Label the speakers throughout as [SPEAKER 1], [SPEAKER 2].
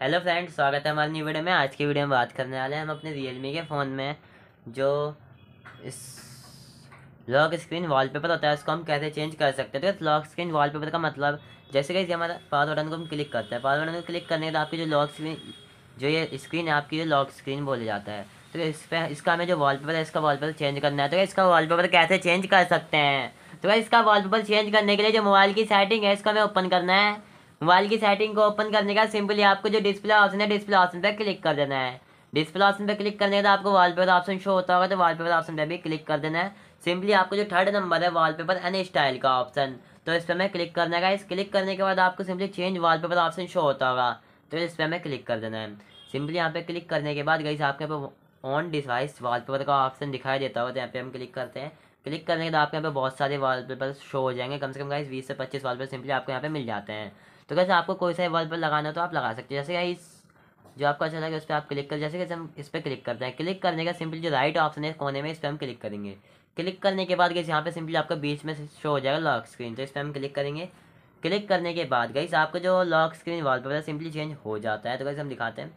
[SPEAKER 1] hello friends स्वागत है हमारी न्यू वीडियो में आज की वीडियो में बात करने वाले हैं हम अपने रियलमी के फ़ोन में जो इस लॉक स्क्रीन वॉलपेपर होता है उसको हम कैसे चेंज कर सकते हैं तो इस लॉक स्क्रीन वॉलपेपर का मतलब जैसे कि हमारा पावर बटन को हम क्लिक करते हैं पावर बटन को क्लिक करने के बाद आपकी जो लॉक स्क्रीन जो ये स्क्रीन है आपकी जो लॉक स्क्रीन बोले जाता है तो इस पर इसका हमें जो वॉलपेपर है इसका वॉलपेपर चेंज करना है तो इसका वॉलपेपर कैसे चेंज कर सकते हैं तो इसका वॉलपेपर चेंज करने के लिए जो मोबाइल की सेटिंग है इसका हमें ओपन करना है मोबाइल की सेटिंग को ओपन करने का सिंपली आपको जो डिस्प्ले ऑप्शन है डिस्प्ले ऑप्शन पर क्लिक कर देना है डिस्प्ले ऑप्शन पर क्लिक करने का आपको वॉलपेपर ऑप्शन शो होता होगा तो वॉलपेपर ऑप्शन पर भी क्लिक कर देना है सिंपली आपको जो थर्ड नंबर है वॉलपेपर एन स्टाइल का ऑप्शन तो इस पर मैं क्लिक करने का इस क्लिक करने के बाद आपको simply change wallpaper option show होता होगा तो इस पर हमें क्लिक कर देना है सिंपली यहाँ पे क्लिक करने के बाद गई आपके यहाँ पे ऑन डिवाइस वॉलपेपर का ऑप्शन दिखाई देता होगा तो यहाँ पे हम क्लिक करते हैं क्लिक करने के बाद आपके यहाँ पे बहुत सारे वॉलपेपर शो हो जाएंगे कम से कम गाइस बीस से पच्चीस वॉलपेपर सिंपली आपको यहाँ पे मिल जाते हैं तो कैसे आपको कोई सा वॉल पर लगाना तो आप लगा सकते हैं जैसे इस जो आपको अच्छा लगे उस पर आप क्लिक कर जैसे कैसे हम इस पर क्लिक करते हैं क्लिक करने का सिंपली जो राइट ऑप्शन है कोने में इस पर हम क्लिक करेंगे क्लिक करने के बाद गई यहाँ पे सिंपली आपका बीच में शो हो जाएगा लॉक स्क्रीन तो इस पर हम क्लिक करेंगे क्लिक करने के बाद गई आपका जो लॉक स्क्रीन वॉलपेपर है सिंपली चेंज हो जाता है तो कैसे हम दिखाते हैं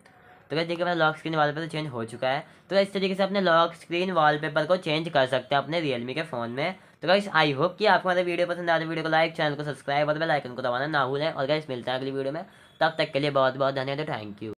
[SPEAKER 1] तो वैसे देखिए मेरा लॉक स्क्रीन वॉलपेपर चेंज हो चुका है तो इस तरीके से अपने लॉक स्क्रीन वॉलपेपर को चेंज कर सकते हैं अपने रियलमी के फ़ोन में तो गाइस आई होप कि आपको मेरा वीडियो पसंद आया वीडियो तो को लाइक चैनल को सब्सक्राइब और बेल आइकन को दबाना ना भूलें और गाइस मिलता है अगली वीडियो में तब तक के लिए बहुत बहुत धन्यवाद थैंक यू